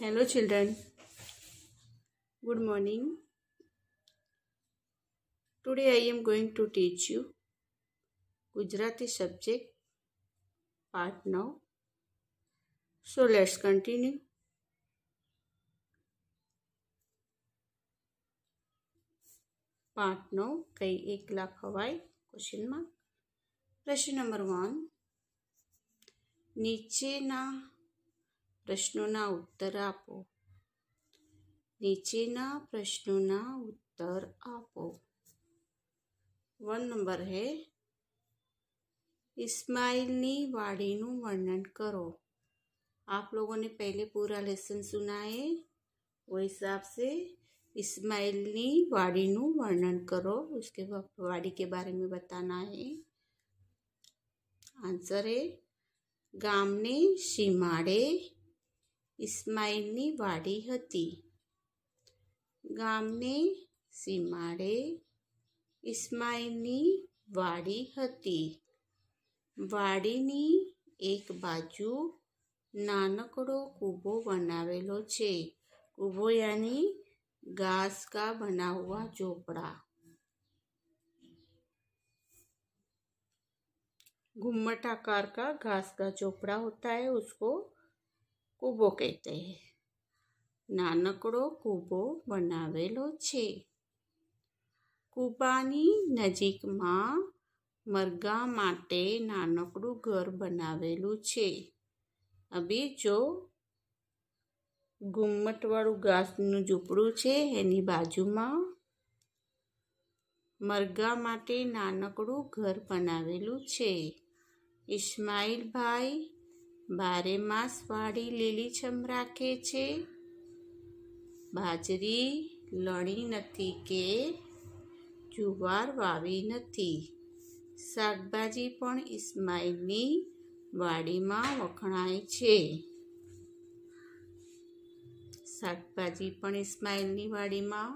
Hello children good morning today I am going to teach you Gujarati subject part नौ so let's continue part नौ कई एक लाख हवाई question में प्रश्न नंबर वन नीचे ना પ્રશ્નોના ઉત્તર प्रश्नों उत्तर आप वन नंबर है इस्माइल नी वाड़ी नु वर्णन करो आप लोगों ने पहले पूरा लेसन सुना है वो हिसाब से वाड़ी नु वर्णन करो उसके वाड़ी के बारे में बताना है आंसर है गामने सीमाड़े ઇસ્માઇલની વાડી હતી ગામને સીમાડે ઇસ્માઇલની વાડી હતી વાડીની એક બાજુ નાનકડો કૂબો બનાવેલો છે કૂબો યાની ઘાસ કા બનાવવા ચોપડા घुम्मट આકાર કા ઘાસ કા ચોપડા હોતા હૈ उसको કૂબો કહેતે નાનકડો કૂબો બનાવેલો છે કૂબાની નજીકમાં મરઘા માટે નાનકડું ઘર બનાવેલું છે હવે જો ઘુમ્મટવાળું ઘાસનું ઝૂંપડું છે એની બાજુમાં મરઘા માટે નાનકડું ઘર બનાવેલું છે ઇસ્માઇલભાઈ બારે માસ વાળી લીલીછમ રાખે છે બાજરી લણી નથી કે જુવાર વાવી નથી શાકભાજી પણ ઇસ્માઇલની વાડીમાં વખણાય છે શાકભાજી પણ ઇસ્માઇલની વાડીમાં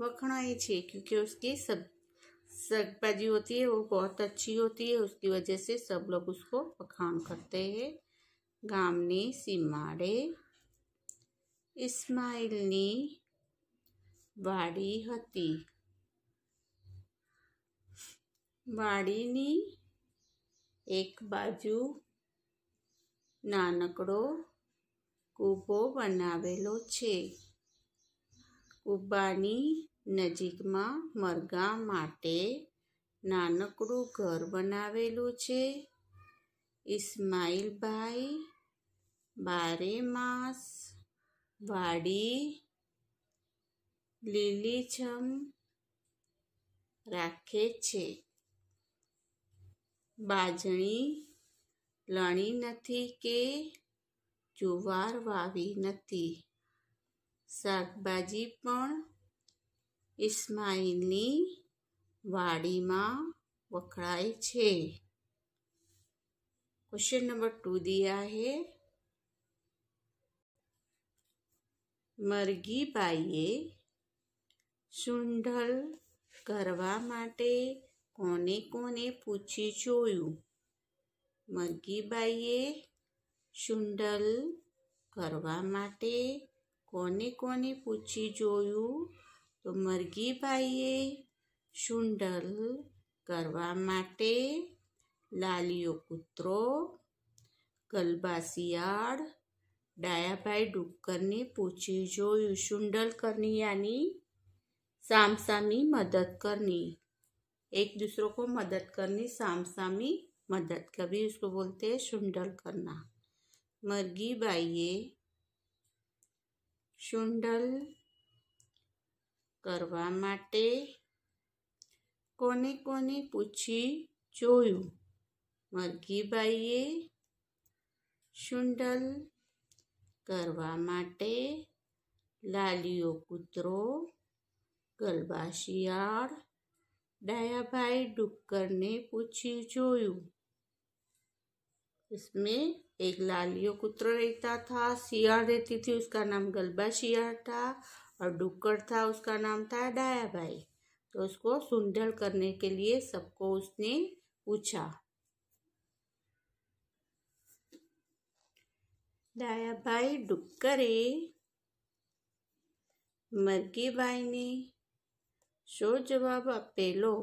वखणाई छे क्योंकि उसकी सब सब्जी होती है वो बहुत अच्छी होती है उसकी वजह से सब लोग उसको पखान करते हैं ગામની સીમાડે ઇસ્માઇલની વાડી હતી વાડીની એક બાજુ નાનકડો કૂબો બનાવેલો છે કૂબાની નજીકમાં મરઘા માટે નાનકડું ઘર બનાવેલું છે ઇસ્માઇલભાઈ બારે માસ વાડી લીલીછમ રાખે છે બાજણી લણી નથી કે જુવાર વાવી નથી શાકભાજી પણ ઇસ્માઇલની વાડીમાં વખળાય છે ક્વેશ્ચન નંબર ટુ દિયા હે મરઘીબાઈએ સુંઢલ કરવા માટે કોને કોને પૂછી જોયું મરઘીબાઈએ સુંઢલ કરવા માટે કોને કોને પૂછી જોયું તો મરઘીબાઈએ સુંઢલ કરવા માટે લાલિયો કૂતરો ગલબા શિયાળ डाया डायाबाई डुक्कर ने पूछी जो युशुंडल करनी यानी साम सामी मदद करनी एक दूसरों को मदद करनी सामसामी मदद कभी उसको बोलते हैं शुंडल करना मरगी बाइये शुंडल करवा माटे कोने कोने पूछी जोयू मरगी बाइये शुंडल करने लालीओ कूतरो गलबा शाया भाई डुक्कर ने पूछी જોયું इसमें एक लालियो कुत्र रहता था शियाड़ रहती थी उसका नाम गलबा शियाड़ था और डुक्कर था उसका नाम था डाया भाई तो उसको सुंदर करने के लिए सबको उसने पूछा डायाबाई डुक्करे મરઘીબાઈને શો बाई ने शो जवाब आपे लो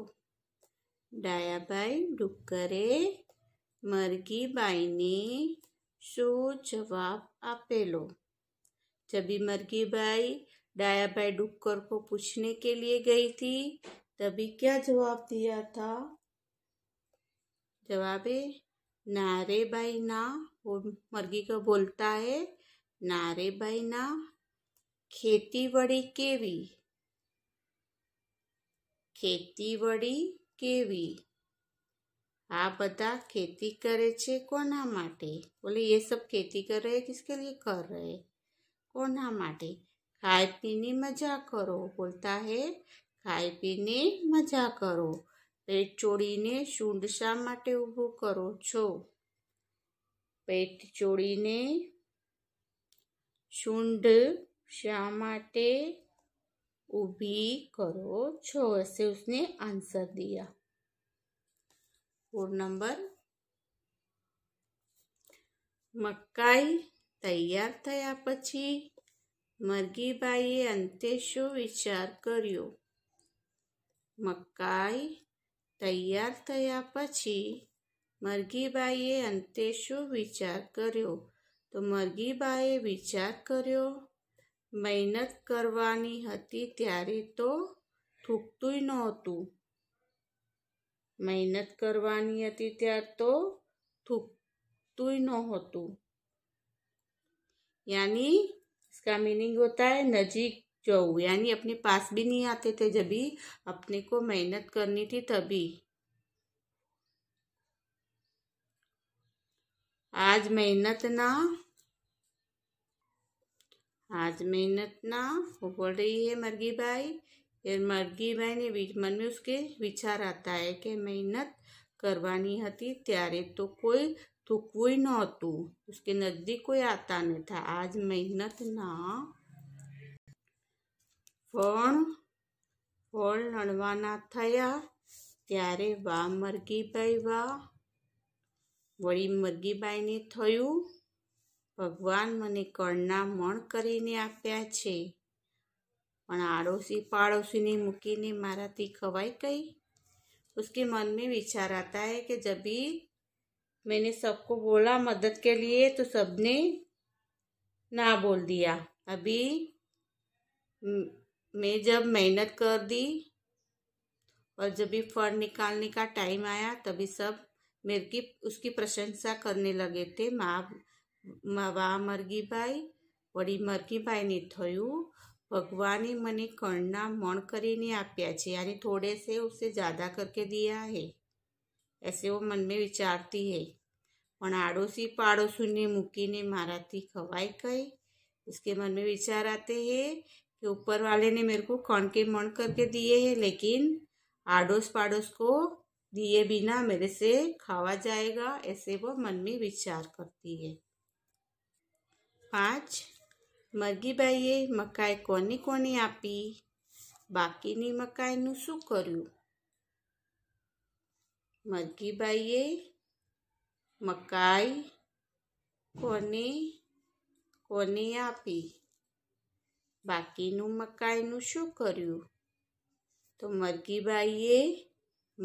જવાબ આપેલો जबी डाया भाई डुक्कर को पूछने के लिए गई थी तभी क्या जवाब दिया था जवाब है नारे बाई ना वो मुर्गी को बोलता है नारे बाई ना खेती बड़ी केवी खेती बड़ी केवी आ बता खेती करे छे कोना माटे बोले ये सब खेती कर रहे किसके लिए कर रहे कोना माटे खाए पीने मजा करो बोलता है खाए पीने मजा करो પેટ ચોળીને શૂંઢ શા માટે ઊભું કરો છો પેટ ચોળીને શૂંઢ શા માટે ઊભી करो છો ऐसे उसने आंसर दिया और नंबर મકાઈ તૈયાર થયા પછી મરઘીબાઈએ અંતે શું વિચાર કર્યો મકાઈ તૈયાર થયા પછી મરઘીબાઈએ અંતે શું વિચાર કર્યો તો મરઘીબાએ વિચાર કર્યો મહેનત કરવાની હતી ત્યારે તો થૂકતું નહોતું મહેનત કરવાની હતી ત્યારે તો थूकतुई न होतु यानी इसका मीनिंग होता है नजीक चौ यानी अपने पास भी नहीं आते थे जब भी अपने को मेहनत करनी थी तभी आज मेहनत ना आज मेहनत ना वो बोल रही है मर्गी भाई ये मर्गी भाई ने मन में उसके विचार आता है कि मेहनत કરવાની હતી तो कोई કોઈ ही નહોતું उसके नजदीक कोई आता नहीं था आज मेहनत ना પણ ખોળણવા ના થયા ત્યારે વામરકી પૈવા વરી મરગી બાયને થયું ભગવાન મને કણના મણ કરીને આપ્યા છે પણ આડોસી પાડોસીને મૂકીને મારાથી ખવાય કઈ ઉસકે મન મે વિચાર આતા હે કે જબી મેને સબકો બોલા મદદ કે લિયે તો સબને ના બોલ દિયા અબી મેં જબ મહેનત કર દી પર જબ ફળ نکالنے કા ટાઈમ આયા તભી સબ મેરકી ઉસકી પ્રશંસા કરને લગેતે મા માવા મરગી ભાઈ પડી મરગી ભાઈ ની થયું ભગવાન ઈ મને કળના મન કરીને આપ્યા છે આરી થોડે સે ઉસે જ્યાદા કરકે દિયા હે એસે વો મન મે વિચારતી હે પણ આડોસી પાડોસુ ની મુકી ને મારતી ખવાય કઈ ઉસકે મન મે વિચાર આતે હે कि ऊपर वाले ने मेरे को के मण करके दिए हैं लेकिन आड़ोस पाड़ोस को दिए बिना मेरे से खावा जाएगा ऐसे वो मन में विचार करती है पाँच मकाई कोनी મકાઈ आपी बाकी આપી मकाई મકાઈનું शू करू મરઘી बाई मकाई कोनी कोनी आपी બાકીનું મકાઈનું શું કર્યું તો મરઘીભાઈએ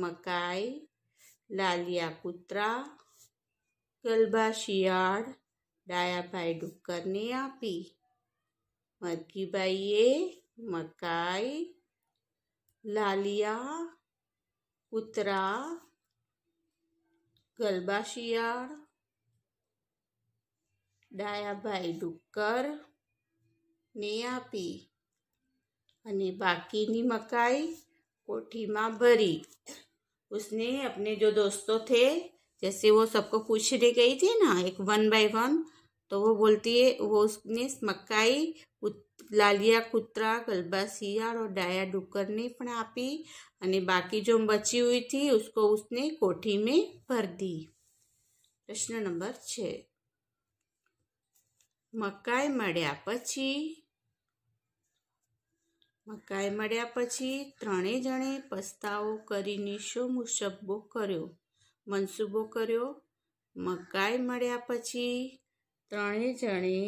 મકાઈ લાલિયા કૂતરા ગલબા શિયાળ ડાયાભાઈ ડુક્કરને આપી મરઘીભાઈએ મકાઈ લાલિયા કૂતરા ગલબા શિયાળ ડાયાભાઈ ડુક્કર ने आपी अने बाकी मकाई कोठी में भरी उसने अपने जो दोस्तों थे जैसे वो सबको पूछने गई थी ना एक वन बाय वन तो वो बोलती है वो उसने मकाई लालिया કૂતરા गलबा શિયાળ और डाया डुकर ने आपी अने बाकी जो बची हुई थी उसको उसने कोठी में भर दी प्रश्न नंबर छ मकाई મળ્યા પછી મકાઈ મળ્યા પછી ત્રણેય જણે પસ્તાવો કરીને શો મુસબ્બો કર્યો મનસૂબો કર્યો મકાઈ મળ્યા પછી ત્રણેય જણે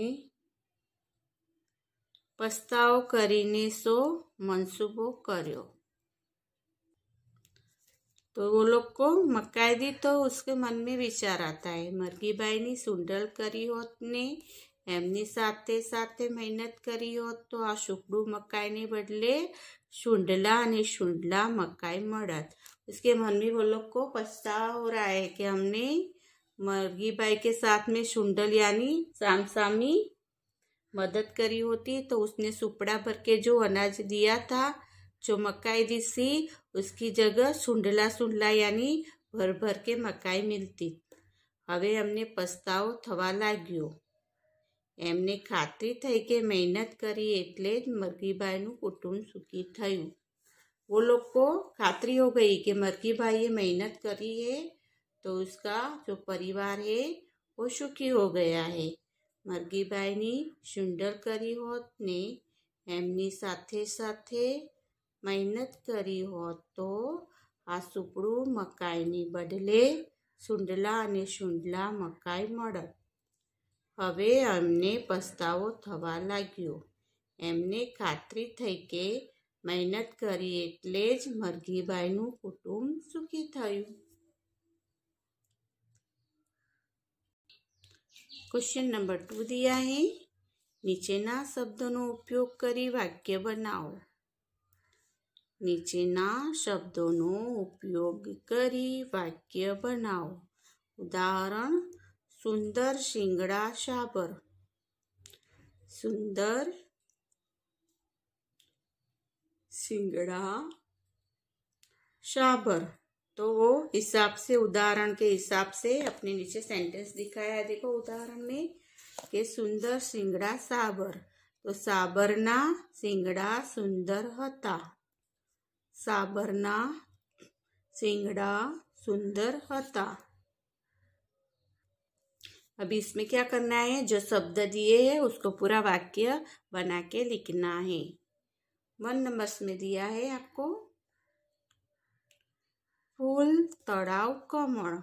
પસ્તાવો કરીને સો મનસૂબો કર્યો તો वो लोग को मक्काई दी तो उसके मन में विचार आता है मरगी बाई ने साथे साथे मेहनत करी કરી तो आ આ मकाई ने बदले शुंडला ने शुंडला मकाई મળત इसके मम्मी वो लोग को पछता हो रहा है कि हमने मर्गी भाई के साथ में शुंडल यानी सामसामी मदद करी होती तो उसने सुपड़ा भर के जो अनाज दिया था जो मकाई दी सी उसकी जगह सुंडला सुंडला यानी भर भर के मकाई मिलती હવે हमने પસ્તાવો थवा लागो एमने खात्री थई के मेहनत करी એટલે મરગીભાઈ નું કુટણ સુકી થયું ઓ લોકો ખાત્રીઓ ગઈ કે મરગીભાઈ એ મહેનત કરી એ તો uska જો પરિવાર હે ઓ સુકી હો ગયા હે મરગીભાઈ ની શુંડલ કરી હોત ને એમની સાથે સાથે મહેનત કરી હો તો આ સુપડુ મકાઈ ની બદલે શુંડલા ને શુંડલા મકાઈ મોડ હવે અમને પસ્તાવો થવા લાગ્યો એમને ખાતરી થઈ કે મહેનત કરી એટલે જ મરઘીબાઈનું કુટુંબ સુખી થયું ક્વેશ્ચન નંબર ટુ દિયા હે નીચેના શબ્દોનો ઉપયોગ કરી વાક્ય બનાવો નીચેના શબ્દોનો ઉપયોગ કરી વાક્ય બનાવો ઉદાહરણ सुंदर शिंगड़ा शाबर सुंदर सिंगड़ा शाबर तो वो हिसाब से उदाहरण के हिसाब से अपने नीचे सेंटेंस दिखाया है देखो उदाहरण में કે સુંદર સિંગડા साबर તો तो सिंगड़ा सुंदर સુંદર હતા સાબરના सिंगड़ा सुंदर હતા अभी इसमें क्या करना है जो शब्द दिए है उसको पूरा वाक्य बना के लिखना है वन नंबर्स में दिया है आपको फूल तड़ाव कमर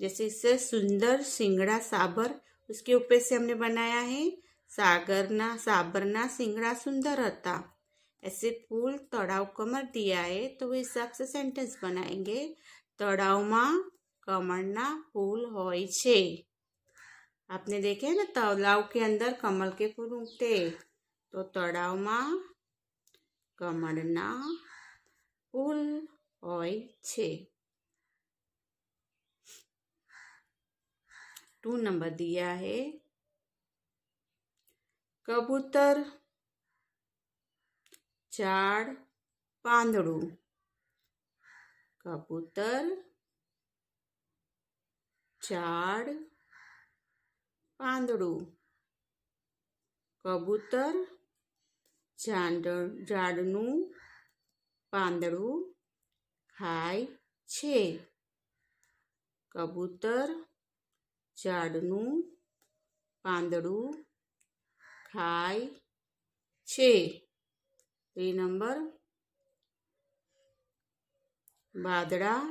जैसे इससे सुंदर सिंगड़ा साबर उसके ऊपर से हमने बनाया है सागरना साबरना सिंगड़ा सुंदर होता ऐसे फूल तड़ाव कमर दिया है तो वो हिसाब से सेंटेंस बनाएंगे तड़ाव माँ कमल फूल आपने देखे ना तलाव के अंदर कमल के फूल उगते तो तलाव में कमल फूल हो टू नंबर दिया है कबूतर चार पांदड़ू कबूतर ઝાડ પાંદડું કબૂતર ઝાડ ઝાડનું પાંદડું ખાય છે કબૂતર ઝાડનું પાંદડું ખાય છે ત્રી નંબર વાદળા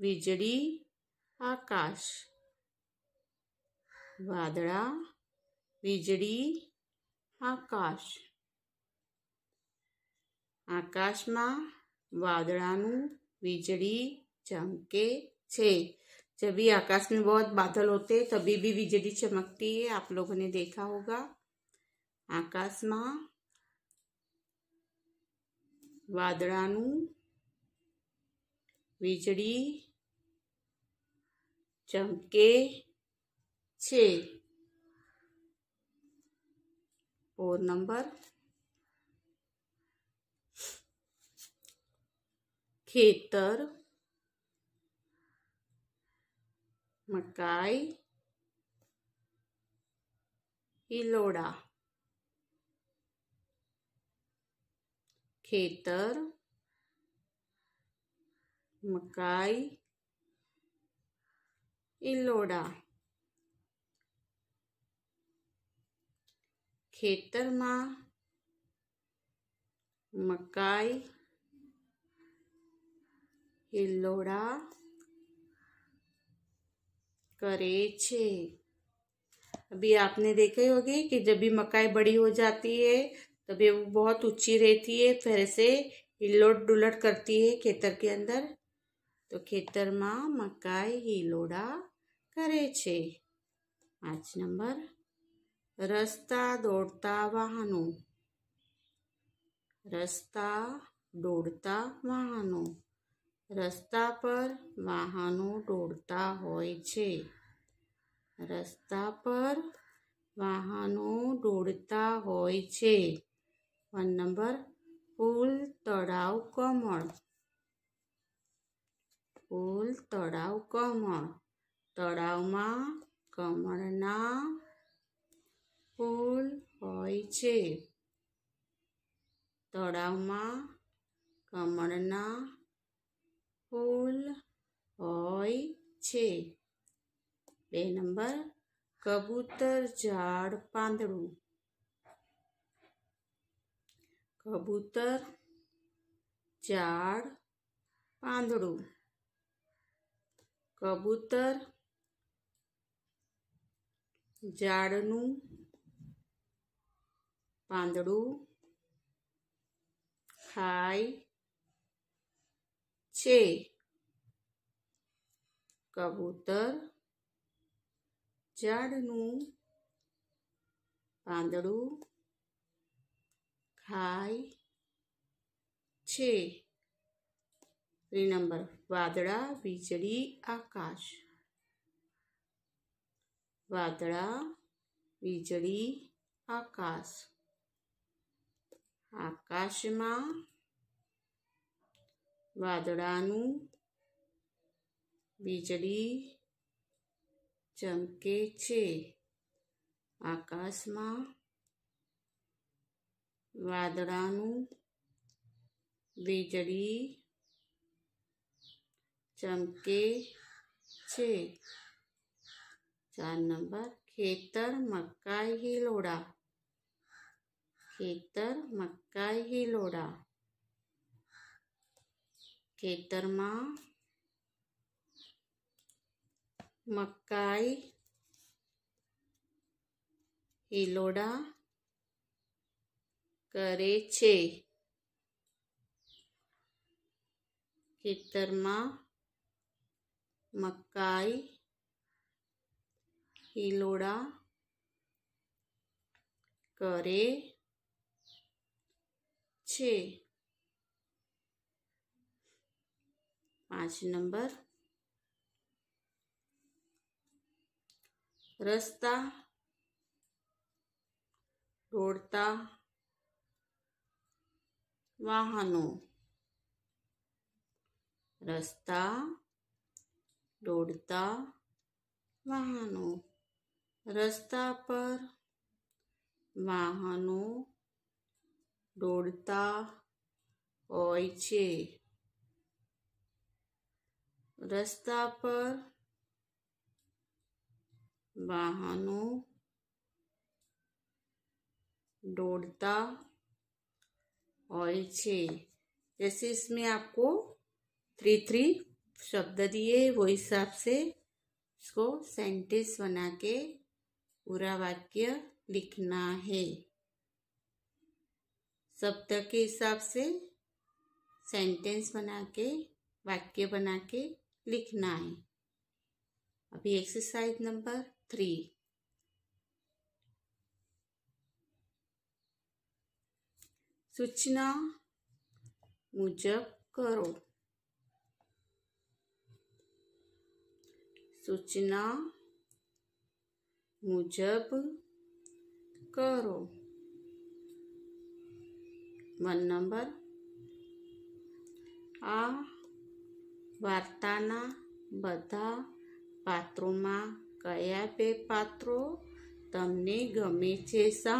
વીજળી आकाश वादड़ा आकाश आकाश में વાદળાનું बिजड़ी चमके छे जब भी आकाश में बहुत बादल होते तभी भी बिजली चमकती है आप लोगों ने देखा होगा आकाश में वादड़ानू बिजड़ी चमके छे और नंबर खेतर मकाई हिलोड़ा खेतर मकाई इलोड़ा में मकाई इलोडा करे छे अभी आपने देखे होगी कि जब भी मकाई बड़ी हो जाती है तभी वो बहुत ऊंची रहती है फिर से हिलोट डुलट करती है खेतर के अंदर તો ખેતરમાં મકાઈ હિલોડા કરે છે પાંચ નંબર રસ્તા દોડતા વાહનો રસ્તા દોડતા વાહનો રસ્તા પર વાહનો દોડતા હોય છે રસ્તા પર વાહનો દોડતા હોય છે વન નંબર પુલ તળાવ કમળ કુલ તળાવ કમળ તળાવમાં કમળના ફૂલ હોય છે તળાવમાં કમળના ફૂલ હોય છે બે નંબર કબૂતર ઝાડ પાંદડું કબૂતર ઝાડ પાંદડું કબૂતર ઝાડનું પાંદડું ખાય છે કબૂતર ઝાડનું પાંદડું ખાય છે ત્રી નંબર વાદળા વીજળી આકાશ વાદળા વીજળી આકાશ આકાશમાં વાદળાનું વીજળી ચમકે છે આકાશમાં વાદળાનું વીજળી ચમકે છે ચાર નંબર ખેતર મકાઈ હિલોડા ખેતર મકાઈ હિલોડા ખેતરમાં મકાઈ હિલોડા કરે છે ખેતરમાં મકાઈ હિલોડા કરે છે પાંચ નંબર રસ્તા દોડતા વાહનો રસ્તા दौड़ता वाहनों रास्ता पर वाहनों दौड़ता होइचे रास्ता पर वाहनों दौड़ता होइचे जैसे इसमें आपको थ्री थ्री शब्द दिए वो हिसाब से उसको सेंटेंस बना के पूरा वाक्य लिखना है शब्द के हिसाब से सेंटेंस बना के वाक्य बना के लिखना है अभी एक्सरसाइज नंबर थ्री सूचना मुजब करो सूचना मुजब करो वन नंबर आ वार्ता બધા पात्रों में कया बे पात्रों तमने गमे શા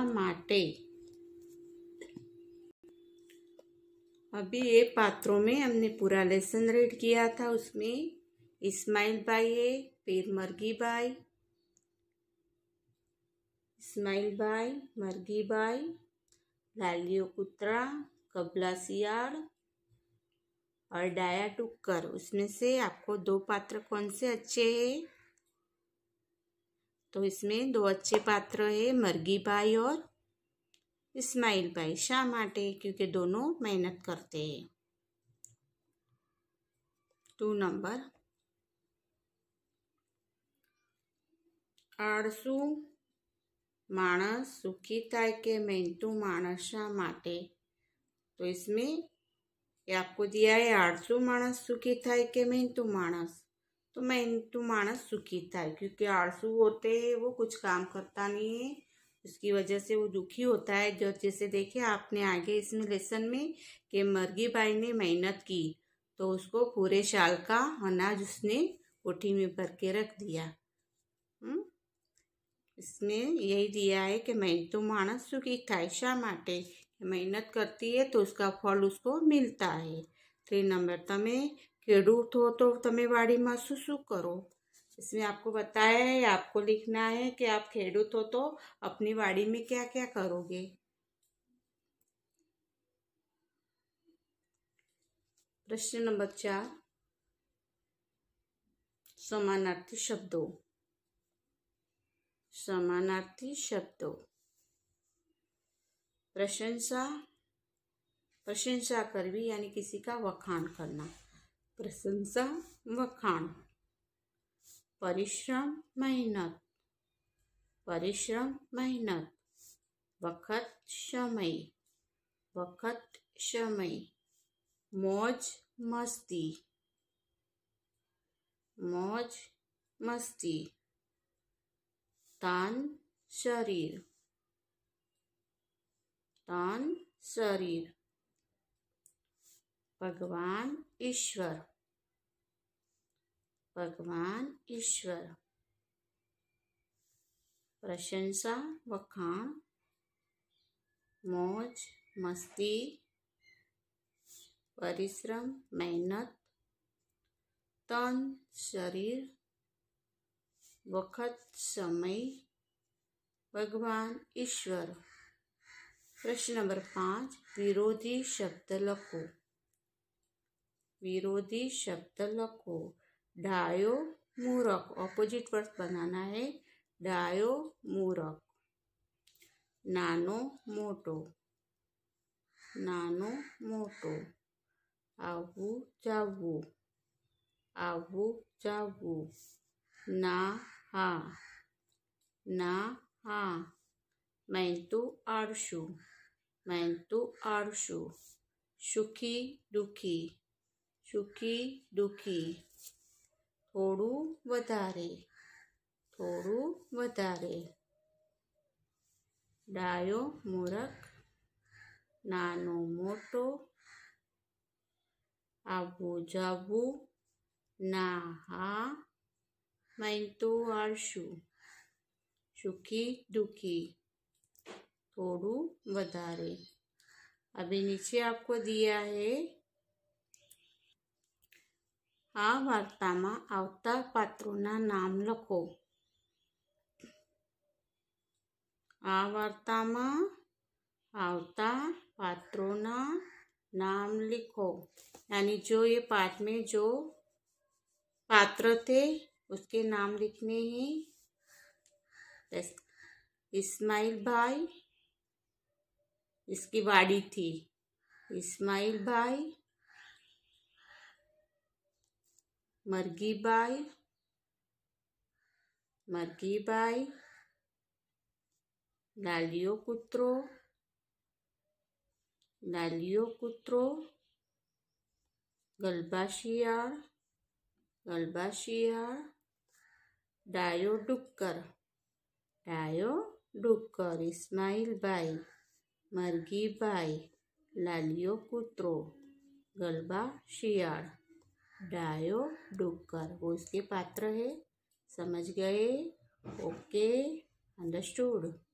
अभी ये पात्रों में हमने पूरा लेसन रीड किया था उसमें इस्माइल भाई फिर मर्गी बाई इस्माइल बाई मर्गी बाई लालियो कुतरा कबला सियाड़ और डाया टुक्कर उसमें से आपको दो पात्र कौन से अच्छे हैं तो इसमें दो अच्छे पात्र है मर्गी बाई और इस्माइल बाई शाह माटे क्योंकि दोनों मेहनत करते हैं टू नंबर आड़सू मणस सुखी थाय के मेहनतू માણસ माटे तो इसमें आपको दिया है आड़सू मानस सुखी था के मेहनतू मानस तो मेहनतू मानस सुखी था क्योंकि आड़सू होते हैं वो कुछ काम करता नहीं है उसकी वजह से वो दुखी होता है जो जैसे देखिए आपने आगे इसमें लेसन में कि मर्गी बाई ने मेहनत की तो उसको पूरे साल का अनाज उसने कोठी में भर के रख दिया हुँ? इसमें यही दिया है कि मैं तो मानस कि कैशा माटे मेहनत करती है तो उसका फल उसको मिलता है थ्री नंबर तमें ખેડૂત हो तो, तो वाड़ी में शू शू करो इसमें आपको बताया है आपको लिखना है कि आप खेडूत हो तो अपनी वाड़ी में क्या क्या करोगे प्रश्न नंबर चार समानार्थी शब्दों समानार्थी शब्दों प्रशंसा प्रशंसा करवी यानी किसी का वखान करना प्रशंसा वखान परिश्रम मेहनत परिश्रम मेहनत वक़्त समय वक़्त समय मौज मस्ती मौज मस्ती तान शरीर तान शरीर भगवान ईश्वर भगवान ईश्वर प्रशंसा वखाण मौज मस्ती परिश्रम मेहनत तन शरीर वक्त समय भगवान ईश्वर प्रश्न नंबर पांच विरोधी शब्द लखो विरोधी शब्द लखो डायो मूरख ऑपोजिट वर्ड बनाना है डायो मूरख नानो मोटो नानो मोटो आवू जावू आवू जावू ना हा ना हा मैं तो आरशु मैं तो आरशु सुखी दुखी सुखी दुखी थोड़ू वधारे थोड़ू वधारे डायो मूरख नानो मोटो आबू जाबू ना हा mine two are shoe shuki duki todu vadare अभी नीचे आपको दिया है आ वार्ता में आता पात्रों नाम लखो आ वार्ता में आता पात्रों नाम लिखो यानी जो ये पाठ में जो पात्र थे उसके नाम लिखने हैं इस्माइल भाई इसकी वाड़ी थी इस्माइल भाई मरगी बाई मरगी बाई लालियो कुत्रो लालियो कुत्रो गलबा गलबाशिया गलबा डायो डुक्कर डायो डुक्कर बाई मर्गी बाई लालियो कुतरो गलबा शियाड़ डायो डुक्कर वो इसके पात्र है समझ गए ओके अंडरस्टूड